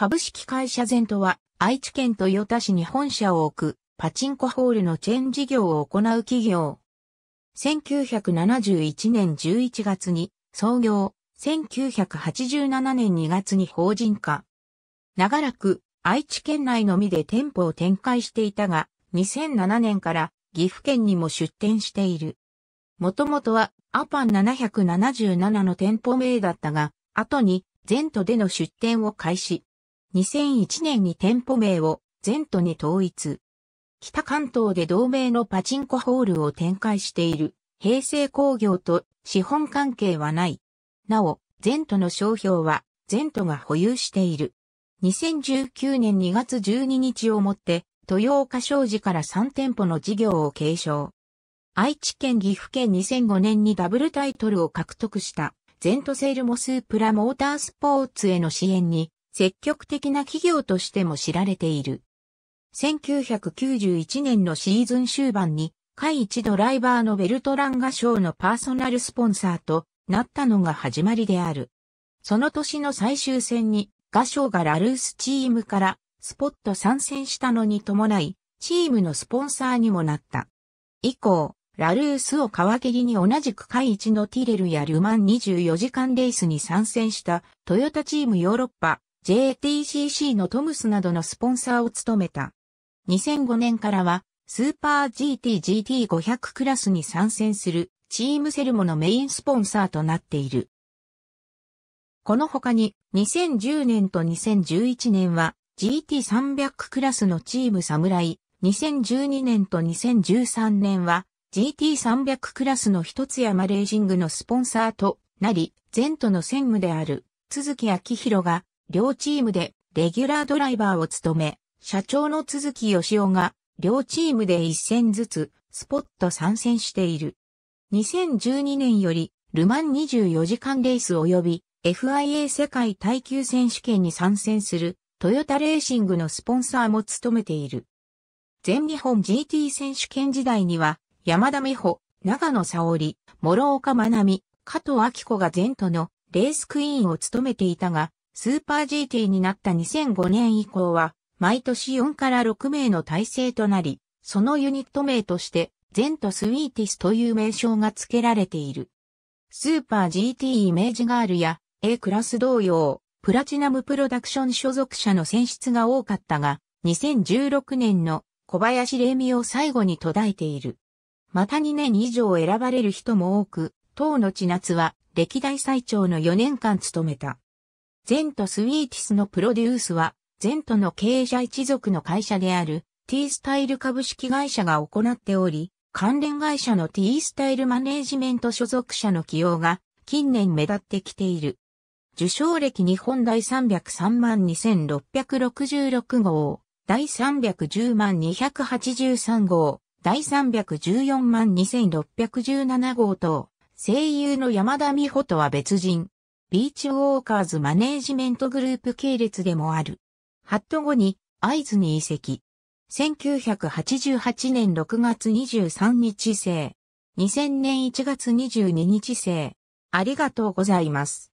株式会社ゼントは、愛知県豊田市に本社を置く、パチンコホールのチェーン事業を行う企業。1971年11月に創業、1987年2月に法人化。長らく愛知県内のみで店舗を展開していたが、2007年から岐阜県にも出店している。もともとはアパン777の店舗名だったが、後に全都での出店を開始。2001年に店舗名を全都に統一。北関東で同名のパチンコホールを展開している平成工業と資本関係はない。なお、全都の商標は全都が保有している。2019年2月12日をもって、豊岡商事から3店舗の事業を継承。愛知県岐阜県2005年にダブルタイトルを獲得した、全都セールモスープラモータースポーツへの支援に積極的な企業としても知られている。1991年のシーズン終盤に、会一ドライバーのベルトランガ賞のパーソナルスポンサーとなったのが始まりである。その年の最終戦に、ガ賞がラルースチームからスポット参戦したのに伴い、チームのスポンサーにもなった。以降、ラルースを皮切りに同じく会一のティレルやルマン24時間レースに参戦したトヨタチームヨーロッパ JTCC のトムスなどのスポンサーを務めた。2005年からは、スーパー GTGT500 クラスに参戦するチームセルモのメインスポンサーとなっている。この他に2010年と2011年は GT300 クラスのチームサムライ、2012年と2013年は GT300 クラスの一つやマレージングのスポンサーとなり、前途の専務である、鈴木明宏が両チームでレギュラードライバーを務め、社長の鈴木義雄が両チームで一戦ずつスポット参戦している。2012年よりルマン24時間レース及び FIA 世界耐久選手権に参戦するトヨタレーシングのスポンサーも務めている。全日本 GT 選手権時代には山田美穂、長野沙織、諸岡真奈美、加藤明子が前途のレースクイーンを務めていたが、スーパー GT になった2005年以降は、毎年4から6名の体制となり、そのユニット名として、ゼントスウィーティスという名称が付けられている。スーパー GT イメージガールや A クラス同様、プラチナムプロダクション所属者の選出が多かったが、2016年の小林玲美を最後に途絶えている。また2年以上選ばれる人も多く、当の千夏は歴代最長の4年間務めた。ゼントスウィーティスのプロデュースは、ゼントの経営者一族の会社である T スタイル株式会社が行っており、関連会社の T スタイルマネージメント所属者の起用が近年目立ってきている。受賞歴日本第303万2666号、第310万283号、第314万2617号と、声優の山田美穂とは別人。ビーチウォーカーズマネージメントグループ系列でもある。ハット後に会津に移籍。1988年6月23日生。2000年1月22日生。ありがとうございます。